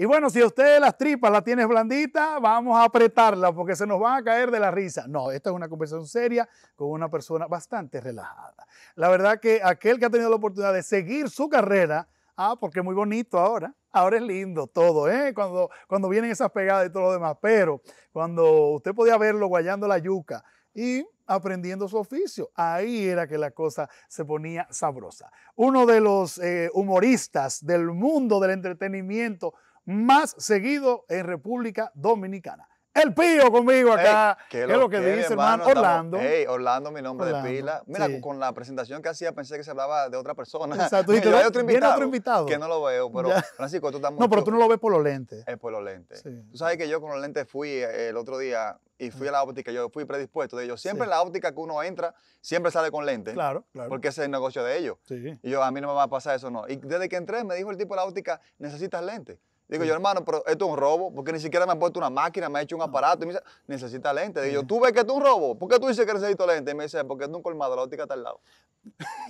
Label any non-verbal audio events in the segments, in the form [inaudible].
Y bueno, si usted las tripas las tiene blandita, vamos a apretarla porque se nos van a caer de la risa. No, esta es una conversación seria con una persona bastante relajada. La verdad que aquel que ha tenido la oportunidad de seguir su carrera, ah, porque es muy bonito ahora, ahora es lindo todo, ¿eh? Cuando, cuando vienen esas pegadas y todo lo demás, pero cuando usted podía verlo guayando la yuca y aprendiendo su oficio. Ahí era que la cosa se ponía sabrosa. Uno de los eh, humoristas del mundo del entretenimiento más seguido en República Dominicana. El Pío conmigo acá. ¿Qué es lo que, dice, hermano, Orlando. Hey, Orlando, mi nombre es de pila. Mira, con la presentación que hacía pensé que se hablaba de otra persona. Exacto. [laughs] otro invitado, Que no lo veo, pero Francisco, tú estás No, pero tú no lo ves por los lentes. Es por los lentes. Tú sabes que yo con los lentes fui eh, el otro día y fui a la óptica, yo fui predispuesto de ellos. Siempre la óptica que uno entra, siempre sale con lentes. Claro, claro. Porque ese es el negocio de ellos. Y yo, a mí no me va a pasar eso, no. Y desde que entré, me dijo el tipo de la óptica, necesitas lentes. Digo yo, hermano, pero esto es un robo, porque ni siquiera me ha puesto una máquina, me ha hecho un aparato. Y me dice, necesita lente. Digo yo, ¿tú ves que esto es un robo? ¿Por qué tú dices que necesito lente? Y me dice, porque es un colmado, la óptica está al lado. [laughs]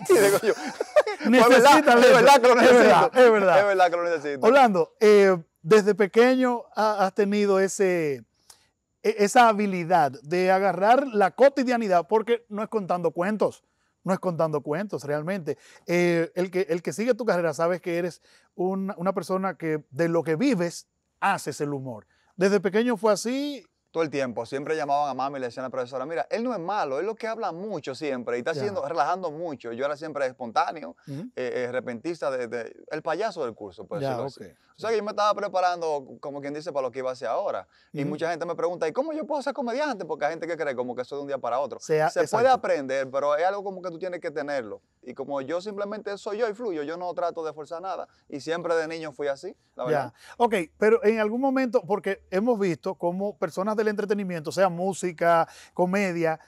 y digo yo, [laughs] pues es, verdad, es verdad que lo necesito. Es verdad, es verdad. que lo necesito. Orlando, eh, desde pequeño has tenido ese, e, esa habilidad de agarrar la cotidianidad, porque no es contando cuentos no es contando cuentos realmente. Eh, el, que, el que sigue tu carrera sabes que eres una, persona que de lo que vives haces el humor. Desde pequeño fue así, todo el tiempo. Siempre llamaban a mami y le decían a la profesora, mira, él no es malo, él lo que habla mucho siempre y está relajando mucho. Yo era siempre espontáneo, eh, eh, repentista, el payaso del curso, por o sea que yo me estaba preparando, como quien dice, para lo que iba a hacer ahora. Y mucha gente me pregunta, ¿y cómo yo puedo ser comediante? Porque hay gente que cree como que eso de un día para otro. Se puede aprender, pero es algo como que tú tienes que tenerlo. Y como yo simplemente soy yo y fluyo, yo no trato de forzar nada. Y siempre de niño fui así, la verdad. Ok, pero en algún momento, porque hemos visto como personas del entretenimiento, sea música, comedia,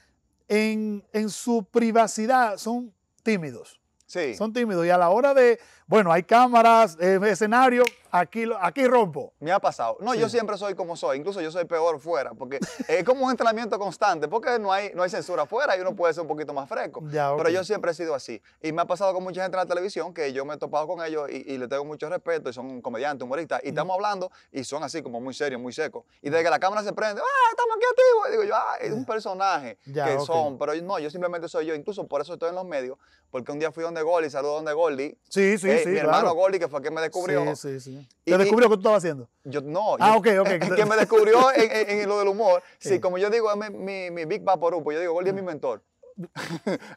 en, en su privacidad son tímidos. Sí. Son tímidos. Y a la hora de, bueno, hay cámaras, eh, escenario, aquí, aquí rompo. Me ha pasado. No, yo siempre soy como soy, incluso yo soy peor fuera, porque es como un entrenamiento constante, porque no hay, no hay censura afuera y uno puede ser un poquito más fresco. Pero yo siempre he sido así. Y me ha pasado con mucha gente en la televisión que yo me he topado con ellos y, les le tengo mucho respeto, y son comediantes, humoristas, y estamos hablando y son así como muy serios, muy secos. Y desde que la cámara se prende, ¡ah, estamos aquí activos! Y digo yo, ¡ah, es un [laughs] personaje que son! Pero no, yo simplemente soy yo, incluso por eso estoy en los medios, porque un día fui donde Goldie, saludo donde Goldie. Sí, sí, eh, mi hermano Gordy, que fue quien me descubrió. ¿Te descubrió qué tú estabas haciendo? Yo, no. Ah, ok, ok. [laughs] quien me descubrió en, lo del humor. Sí, como yo digo, es mi, mi, Big Papa yo digo, Gordy es mi mm. mentor. [laughs]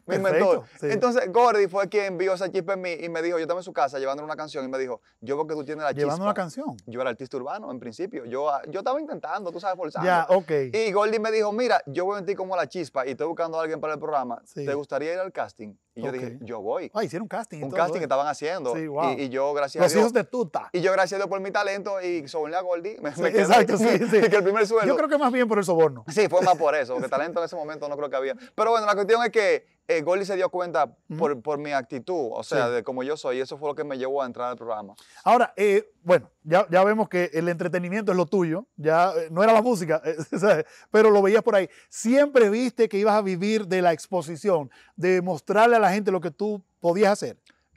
mi mentor. Entonces, Gordy fue quien envió esa chispa en mí y me dijo, yo estaba en su casa llevando una canción y me dijo, yo creo que tú tienes la chispa. ¿Llevando una canción? Yo era artista urbano, en principio. Yo, ah, yo estaba intentando, tú sabes, forzando. Ya, ok. Y Gordy me dijo, mira, yo voy a ti como la chispa y estoy buscando a alguien para el programa. ¿Te gustaría ir al casting? Y yo dije, yo voy. Ah, hicieron un casting. Un casting que estaban haciendo. Sí, wow. y, yo, gracias a Dios. Los hijos de tuta. Y yo, gracias a Dios por mi talento y soborné a Gordy. exacto, sí, [laughs] sí. que el primer sueldo. Yo creo que más bien por el soborno. Sí, fue más por eso, porque talento en ese momento no creo que había. Pero bueno, la cuestión es que eh, Goli se dio cuenta por, mi actitud, o sea, de cómo yo soy, y eso fue lo que me llevó a entrar al programa. Ahora, eh, bueno, ya, vemos que el entretenimiento es lo tuyo, ya eh, no era la música, eh, [laughs] pero lo veías por ahí. Siempre viste que ibas a vivir de la exposición, de mostrarle a la gente lo que tú podías hacer.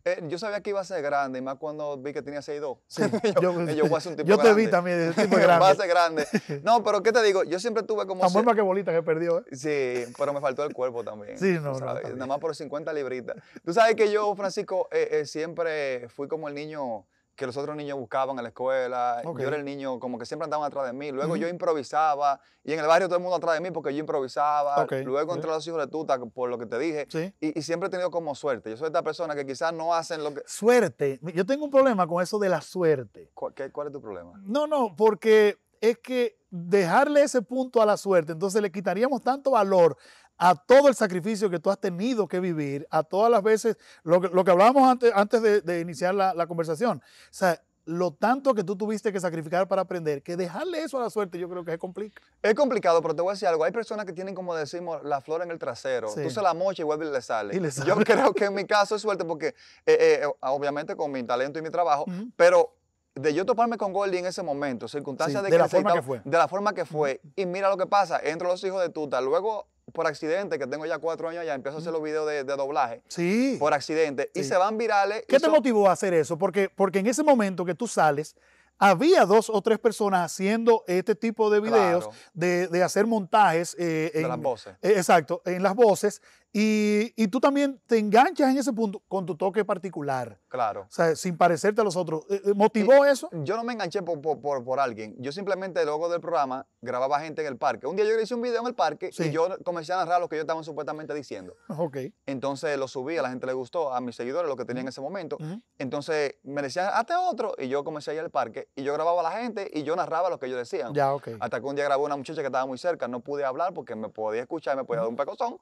Eh, yo sabía que iba a ser grande, y más cuando vi que tenía 6'2". [laughs] yo, te vi también, de [laughs] tipo grande. va a ser grande. [laughs] No, pero ¿qué te digo? Yo siempre tuve como... Tan buena que bolita que perdió, ¿eh? Sí, pero me faltó el cuerpo también. Sí, no, no Nada más por 50 libritas. Tú sabes que yo, Francisco, eh, eh, siempre fui como el niño que los otros niños buscaban en la escuela. Yo era el niño como que siempre andaban atrás de mí. Luego yo improvisaba y en el barrio todo el mundo atrás de mí porque yo improvisaba. Luego a los hijos de tuta, por lo que te dije. Y, siempre he tenido como suerte. Yo soy esta persona que quizás no hacen lo que... Suerte. Yo tengo un problema con eso de la suerte. ¿Cuál, cuál es tu problema? No, no, porque es que dejarle ese punto a la suerte, entonces le quitaríamos tanto valor a todo el sacrificio que tú has tenido que vivir, a todas las veces, lo que, hablábamos antes, antes de, iniciar la, conversación. O sea, lo tanto que tú tuviste que sacrificar para aprender, que dejarle eso a la suerte yo creo que es complicado. Es complicado, pero te voy a decir algo. Hay personas que tienen, como decimos, la flor en el trasero. Tú se la mocha y vuelve y le sale. Y le sale. Yo creo que en mi caso es suerte porque, eh, eh, eh, obviamente, con mi talento y mi trabajo, pero de yo toparme con Goldie en ese momento, circunstancias de, que la forma que fue. De la forma que fue. Y mira lo que pasa, entro los hijos de tuta, luego por accidente, que tengo ya cuatro años ya empiezo a hacer los videos de, doblaje. Sí. Por accidente. Y se van virales. ¿Qué te motivó a hacer eso? Porque, porque en ese momento que tú sales, había dos o tres personas haciendo este tipo de videos, de, hacer montajes. Eh, en, las voces. Eh, exacto, en las voces. Y, tú también te enganchas en ese punto con tu toque particular. Claro. O sea, sin parecerte a los otros. Eh, eh, ¿Motivó eh, eso? Yo no me enganché por, alguien. Yo simplemente, luego del programa, grababa gente en el parque. Un día yo hice un video en el parque y yo comencé a narrar lo que yo estaba supuestamente diciendo. [laughs] Ok. Entonces lo subí, a la gente le gustó, a mis seguidores, lo que tenía en ese momento. Entonces me decían, hazte otro. Y yo comencé a ir al parque y yo grababa a la gente y yo narraba lo que ellos decían. Ya, ok. Hasta que un día grabó una muchacha que estaba muy cerca. No pude hablar porque me podía escuchar, me podía dar un pecozón.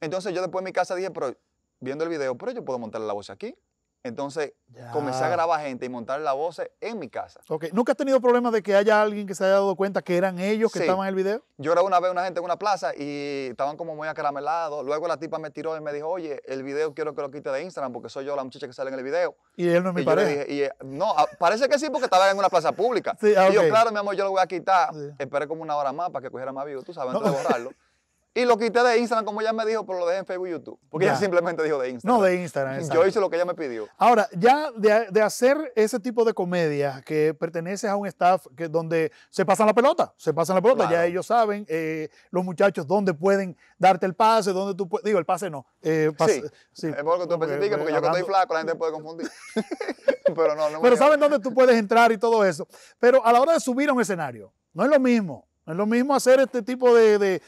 Entonces yo después en mi casa dije, pero viendo el video, pero yo puedo montar la voz aquí. Entonces comencé a grabar gente y montar la voz en mi casa. Ok, ¿nunca has tenido problemas de que haya alguien que se haya dado cuenta que eran ellos que estaban en el video? Yo era una vez una gente en una plaza y estaban como muy acaramelados. Luego la tipa me tiró y me dijo, oye, el video quiero que lo quite de Instagram porque soy yo la muchacha que sale en el video. Y él no me mi y eh, no, ah, parece que sí porque estaba en una plaza pública. Ah, y yo, claro, mi amor, yo lo voy a quitar. Esperé como una hora más para que cogiera más vivo, tú sabes, antes de borrarlo. [laughs] Y lo quité de Instagram, como ella me dijo, pero lo dejé en Facebook y YouTube. Porque ya. ella simplemente dijo de Instagram. No, de Instagram. Yo hice lo que ella me pidió. Ahora, ya de, hacer ese tipo de comedia que pertenece a un staff que, donde se pasan la pelota, se pasan la pelota, ya ellos saben, eh, los muchachos, dónde pueden darte el pase, dónde tú puedes. Digo, el pase no. Eh, sí. Es que tú especifiques, porque, yo que estoy flaco, la gente puede confundir. [laughs] [laughs] pero no, no Pero saben dónde tú puedes entrar y todo eso. Pero a la hora de subir a un escenario, no es lo mismo es lo mismo hacer este tipo de,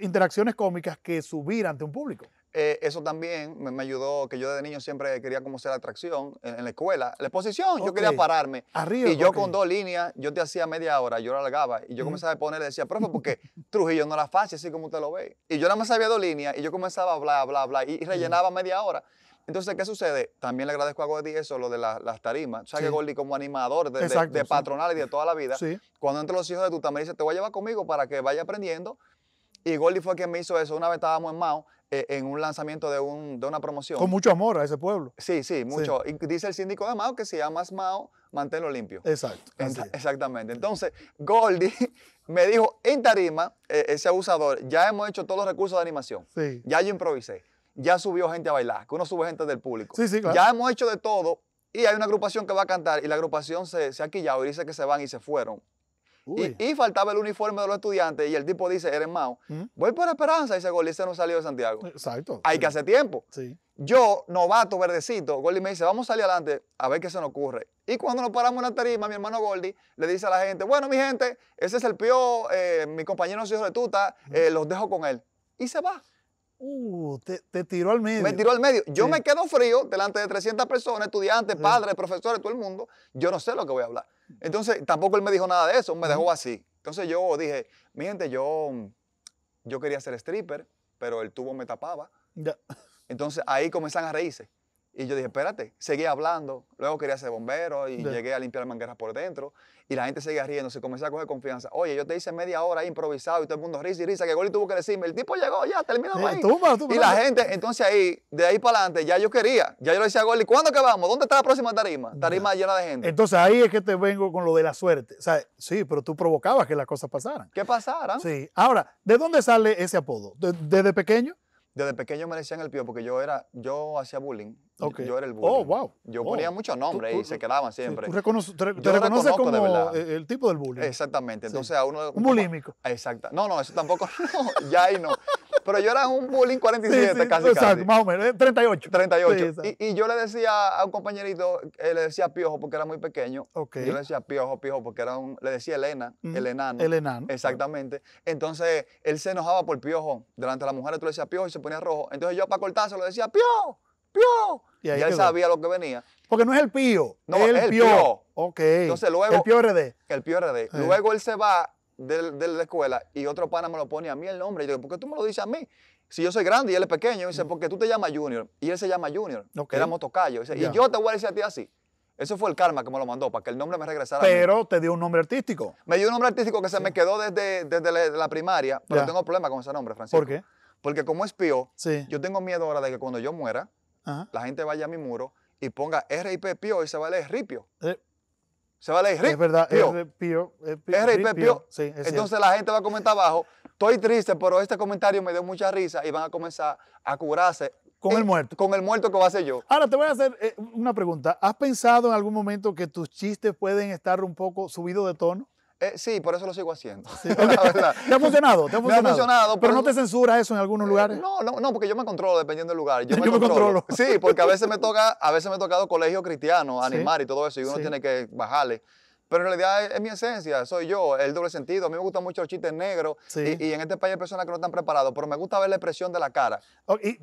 interacciones cómicas que subir ante un público. Eh, eso también me, ayudó, que yo desde niño siempre quería como ser atracción en, la escuela. La exposición, yo quería pararme. Arriba, y yo con dos líneas, yo te hacía media hora, yo la alargaba. Y yo comenzaba a poner, le decía, profe, porque [laughs] Trujillo no era fácil, así como usted lo ve. Y yo nada más sabía dos líneas, y yo comenzaba a bla, bla, bla, y, rellenaba media hora. Entonces, ¿qué sucede? También le agradezco a Gordy eso, lo de las tarimas. O sea, que Gordy como animador de, de, de toda la vida, cuando entre los hijos de tu dice, te voy a llevar conmigo para que vaya aprendiendo. Y Gordy fue quien me hizo eso. Una vez estábamos en Mao, eh, en un lanzamiento de, una promoción. Con mucho amor a ese pueblo. Sí, sí, mucho. Y dice el síndico de Mao que si amas Mao, manténlo limpio. Exacto. Exactamente. Entonces, Gordy [laughs] me dijo en tarima, eh, ese abusador, ya hemos hecho todos los recursos de animación. Ya yo improvisé ya subió gente a bailar, que uno sube gente del público. Sí, sí, claro. Ya hemos hecho de todo y hay una agrupación que va a cantar y la agrupación se, se ha quillado y dice que se van y se fueron. Y, faltaba el uniforme de los estudiantes y el tipo dice, eres Mao, mm. voy por Esperanza y ese se no salió de Santiago. Exacto. Hay que hacer tiempo. Sí. Yo, novato, verdecito, Gordi me dice, vamos a salir adelante a ver qué se nos ocurre. Y cuando nos paramos en la tarima, mi hermano Goldi le dice a la gente, bueno, mi gente, ese es el pio, eh, mi compañero no soy de mm. eh, los dejo con él. Y se va. Uh, te, tiró al medio. Me tiró al medio. Yo me quedo frío delante de 300 personas, estudiantes, padres, profesores, todo el mundo. Yo no sé lo que voy a hablar. Entonces, tampoco él me dijo nada de eso, me dejó así. Entonces yo dije, mi gente, yo, yo quería ser stripper, pero el tubo me tapaba. Entonces ahí comienzan a reírse. Y yo dije, espérate, seguí hablando. Luego quería ser bombero y llegué a limpiar mangueras por dentro. Y la gente seguía riendo, se comencé a coger confianza. Oye, yo te hice media hora ahí improvisado y todo el mundo risa y risa. Que Goli tuvo que decirme, el tipo llegó, ya, termina ahí. y la gente, entonces ahí, de ahí para adelante, ya yo quería. Ya yo le decía a Goli, ¿cuándo que vamos? ¿Dónde está la próxima tarima? Tarima llena de gente. Entonces ahí es que te vengo con lo de la suerte. O sea, sí, pero tú provocabas que las cosas pasaran. Que pasaran. Sí. Ahora, ¿de dónde sale ese apodo? ¿Desde pequeño? Desde pequeño me decían el pío porque yo era, yo hacía bullying. Yo era el oh, bullying. Oh, wow. Yo oh. ponía muchos nombres y se quedaban siempre. te, reconoces como e, el tipo del bullying. Exactamente. Entonces a uno... Un bulímico. Exacto. No, no, eso tampoco. [laughs] ya ahí no. Pero yo era un bullying 47 casi. Exacto, más o menos, 38. 38. y, y, yo le decía a un compañerito, él eh, le decía piojo porque era muy pequeño. Yo le decía piojo, piojo porque era un, le decía Elena, el enano. El enano. Exactamente. Entonces él se enojaba por piojo. Delante de la mujer, tú le decías piojo y se ponía rojo. Entonces yo para cortárselo le decía piojo, piojo. Y, él sabía lo que venía. Porque no es el Pio, No, es el, Piojo. Ok. Entonces luego. El pío RD. El pío RD. Eh. Luego él se va de, la escuela y otro pana me lo pone a mí el nombre. Y yo digo, ¿por qué tú me lo dices a mí? Si yo soy grande y él es pequeño, y dice, mm. porque tú te llamas Junior. Y él se llama Junior. Éramos tocayos. Y, yo te voy a decir a ti así. Eso fue el karma que me lo mandó, para que el nombre me regresara. Pero te dio un nombre artístico. Me dio un nombre artístico que se me quedó desde, la, primaria, pero tengo problemas con ese nombre, Francisco. ¿Por qué? Porque como es Pio, yo tengo miedo ahora de que cuando yo muera, la gente vaya a mi muro y ponga RIP Pio y se va a leer Ripio. Se va a leer RIP. Es verdad, Es pío. Es, pío, es, Entonces la gente va a comentar abajo, estoy triste, pero este comentario me dio mucha risa y van a comenzar a curarse. Con el muerto. Con el muerto que va a ser yo. Ahora te voy a hacer eh, una pregunta. ¿Has pensado en algún momento que tus chistes pueden estar un poco subidos de tono? Eh, sí, por eso lo sigo haciendo. [laughs] ¿Te ha funcionado? ¿Te ha funcionado? pero, no te censura eso en algunos eh, lugares. no, no, no, porque yo me controlo dependiendo del lugar. [laughs] Yo, me, controlo. Sí, porque a veces me toca, a veces me ha tocado colegio cristiano, [laughs] animar y todo eso, y uno tiene que bajarle. Pero en realidad es, mi esencia, soy yo, el doble sentido. A mí me gustan mucho los chistes negros. Y, en este país hay personas que no están preparados, pero me gusta ver la expresión de la cara.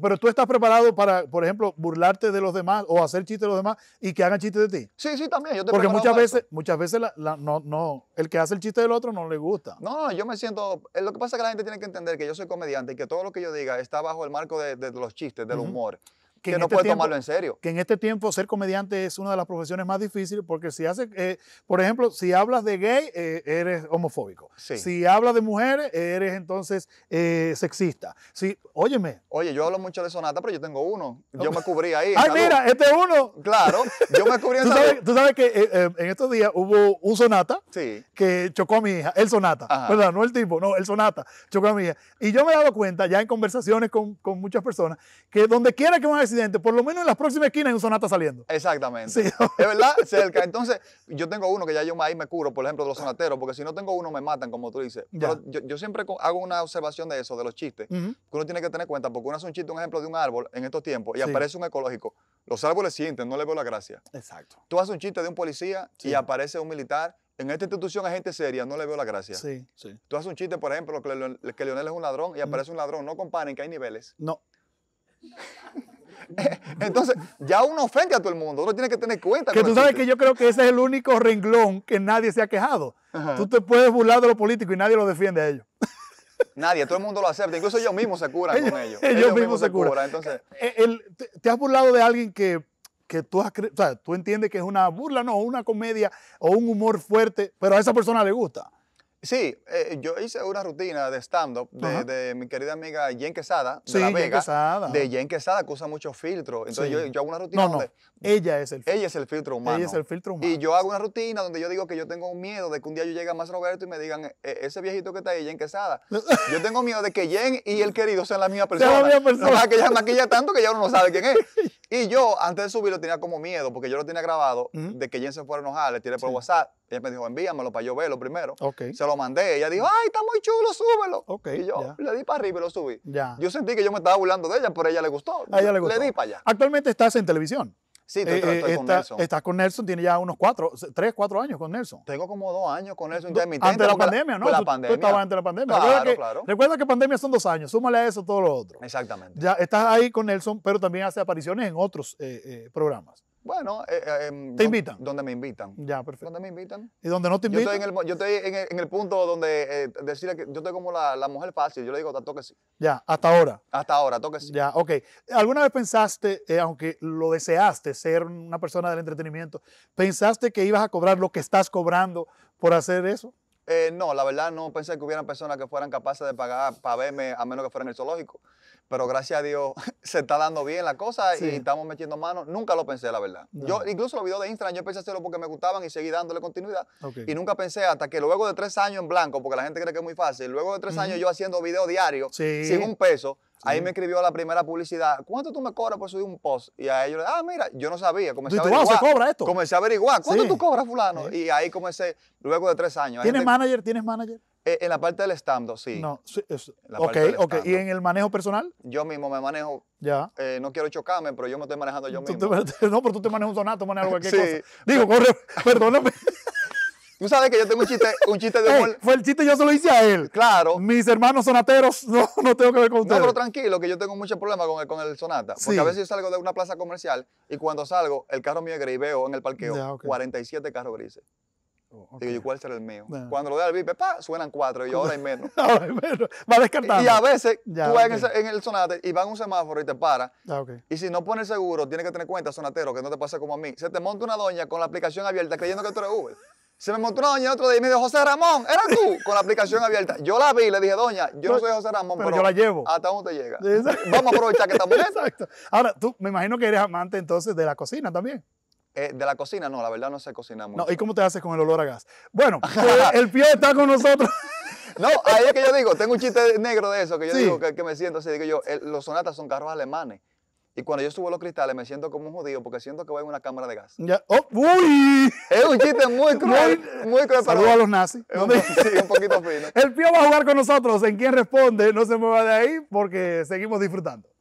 pero tú estás preparado para, por ejemplo, burlarte de los demás o hacer chistes de los demás y que hagan chistes de ti. Sí, sí, también. Porque muchas veces, muchas veces no, no, el que hace el chiste del otro no le gusta. No, yo me siento. Eh, lo que pasa es que la gente tiene que entender que yo soy comediante y que todo lo que yo diga está bajo el marco de, los chistes, del humor que, no este puede tomarlo en serio. Que en este tiempo ser comediante es una de las profesiones más difíciles porque si hace, eh, por ejemplo, si hablas de gay, eh, eres homofóbico. Si hablas de mujeres, eres entonces eh, sexista. Si, óyeme. Oye, yo hablo mucho de sonata, pero yo tengo uno. Yo me cubrí ahí. ¡Ay, mira, este es uno! Claro, yo me cubrí en ¿Tú, sabes, tú sabes que en estos días hubo un sonata que chocó a mi hija, el sonata, ¿verdad? No el tipo, no, el sonata chocó a mi hija. Y yo me he dado cuenta ya en conversaciones con, con muchas personas que donde quiera que van a decir por lo menos en las próximas esquinas hay un sonata saliendo. Exactamente. Es verdad, cerca. Entonces, yo tengo uno que ya yo ahí me curo, por ejemplo, de los sonateros, porque si no tengo uno me matan, como tú dices. Pero yo, siempre hago una observación de eso, de los chistes, que uno tiene que tener cuenta, porque uno hace un chiste, un ejemplo de un árbol en estos tiempos, y aparece un ecológico. Los árboles sienten, no le veo la gracia. Exacto. Tú haces un chiste de un policía y aparece un militar. En esta institución hay gente seria, no le veo la gracia. Sí, Tú haces un chiste, por ejemplo, que Leonel es un ladrón y aparece un ladrón. No comparen que hay niveles. No. [laughs] [laughs] Entonces, ya uno ofende a todo el mundo, uno tiene que tener cuenta. Que tú sabes que yo creo que ese es el único renglón que nadie se ha quejado. Tú te puedes burlar de lo político y nadie lo defiende a ellos. [laughs] Nadie, todo el mundo lo acepta, incluso ellos mismos se curan con ellos. Ellos, mismos se curan. entonces... Eh, ¿Te has burlado de alguien que, tú, tú entiendes que es una burla, no, una comedia o un humor fuerte, pero a esa persona le gusta? Sí, eh, yo hice una rutina de stand-up de, mi querida amiga Jen Quesada, de La Vega. Jen Quesada. De Jen Quesada, que usa muchos filtros. Entonces yo, hago una rutina donde... Ella es el filtro. Ella es el filtro humano. Ella es el filtro humano. Y yo hago una rutina donde yo digo que yo tengo miedo de que un día yo llegue a Más Roberto y me digan, e-, ese viejito que está ahí, Jen Quesada. [laughs] yo tengo miedo de que Jen y el querido sean la misma persona. Sea la misma persona. que ella maquilla tanto que ya uno no sabe quién es. [laughs] Y yo, antes de subirlo, tenía como miedo, porque yo lo tenía grabado, de que Jen se fuera a enojar, le tiré por WhatsApp. Ella me dijo, envíamelo para yo verlo primero. Se lo mandé. Ella dijo, ay, está muy chulo, súbelo. y yo le di para arriba y lo subí. Yo sentí que yo me estaba burlando de ella, pero ella le gustó. A ella le gustó. Le di para allá. Actualmente estás en televisión. Sí, eh, eh, Estás con Nelson, tiene ya unos cuatro, tres, cuatro años con Nelson. Tengo como dos años con Nelson intermitente. Antes de la pandemia, ¿no? Pues antes de la pandemia. Claro, recuerda que, claro. Recuerda que pandemia son dos años, súmale a eso todo lo otro. Exactamente. Ya estás ahí con Nelson, pero también hace apariciones en otros eh, programas. Bueno, eh, eh, em, ¿te invitan? Donde me invitan. Ya, perfecto. ¿Dónde me invitan? ¿Y donde no te invitan? Yo estoy en el, punto donde decir eh, decirle que yo estoy como la, la, mujer fácil, yo le digo, toque sí. Ya, hasta ahora. Hasta ahora, toque sí. Ya, ok. ¿Alguna vez pensaste, aunque lo deseaste, ser una persona del entretenimiento, pensaste que ibas a cobrar lo que estás cobrando por hacer eso? Eh, no, la verdad no pensé que hubieran personas que fueran capaces de pagar para verme a menos que fueran en el zoológico. Pero gracias a Dios [laughs] se está dando bien la cosa y estamos metiendo manos. Nunca lo pensé, la verdad. Yo, incluso los videos de Instagram, yo pensé hacerlo porque me gustaban y seguí dándole continuidad. Y nunca pensé hasta que luego de tres años en blanco, porque la gente cree que es muy fácil, luego de tres años yo haciendo videos diarios sin un peso, Ahí me escribió la primera publicidad, ¿cuánto tú me cobras por subir un post? Y a ellos, ah, mira, yo no sabía, comencé a averiguar. ¿se cobra esto? Comencé a averiguar, ¿cuánto tú cobras, fulano? Y ahí comencé, luego de tres años. ¿Tienes manager? ¿Tienes manager? Eh, en la parte del stand-up, sí. No, sí, ok, ok. ¿Y en el manejo personal? Yo mismo me manejo. Ya. Eh, no quiero chocarme, pero yo me estoy manejando yo mismo. [laughs] no, pero tú te manejas un sonato, manejas cualquier sí, cosa. Digo, corre, [laughs] perdóname. Tú sabes que yo tengo un chiste, un chiste de gol. [laughs] fue el chiste, yo se lo hice a él. Claro. Mis hermanos sonateros, [laughs] no, no tengo que ver con ustedes. No, pero tranquilo, que yo tengo muchos problemas con el, con el sonata. Porque a veces yo salgo de una plaza comercial y cuando salgo, el carro mío es gris y veo en el parqueo 47 carros grises. Oh, Digo, ¿y ¿cuál será el mío? Cuando lo veo, al VIP, pa, suenan cuatro y yo ahora hay menos. [laughs] ahora hay menos. Va descartando. Y, a veces tú vas en, el, Sonata, y van un semáforo y te para. Y si no pones seguro, tiene que tener cuenta, sonatero, que no te pase como a mí. Se te monta una doña con la aplicación abierta creyendo que tú eres Uber. Se me montó una doña otro día y me dijo, José Ramón, ¿era tú? Con la aplicación abierta. Yo la vi le dije, doña, yo no, soy José Ramón, pero, yo la llevo. ¿Hasta dónde te llega? Vamos a aprovechar que estamos Exacto. Ahora, tú me imagino que eres amante entonces de la cocina también. Eh, de la cocina, no, la verdad no sé cocinar mucho. No, ¿y cómo te haces con el olor a gas? Bueno, pues, [laughs] el pie está con nosotros. No, ahí es que yo digo, tengo un chiste negro de eso, que yo digo que, me siento así, digo yo, eh, los sonatas son carros alemanes. Y cuando yo subo los cristales me siento como un judío porque siento que voy en una cámara de gas. Oh, ¡Uy! Es un chiste muy [laughs] cruel. muy, Saludos a los nazis. [laughs] El Pío va a jugar con nosotros. En quién responde, no se mueva de ahí porque seguimos disfrutando.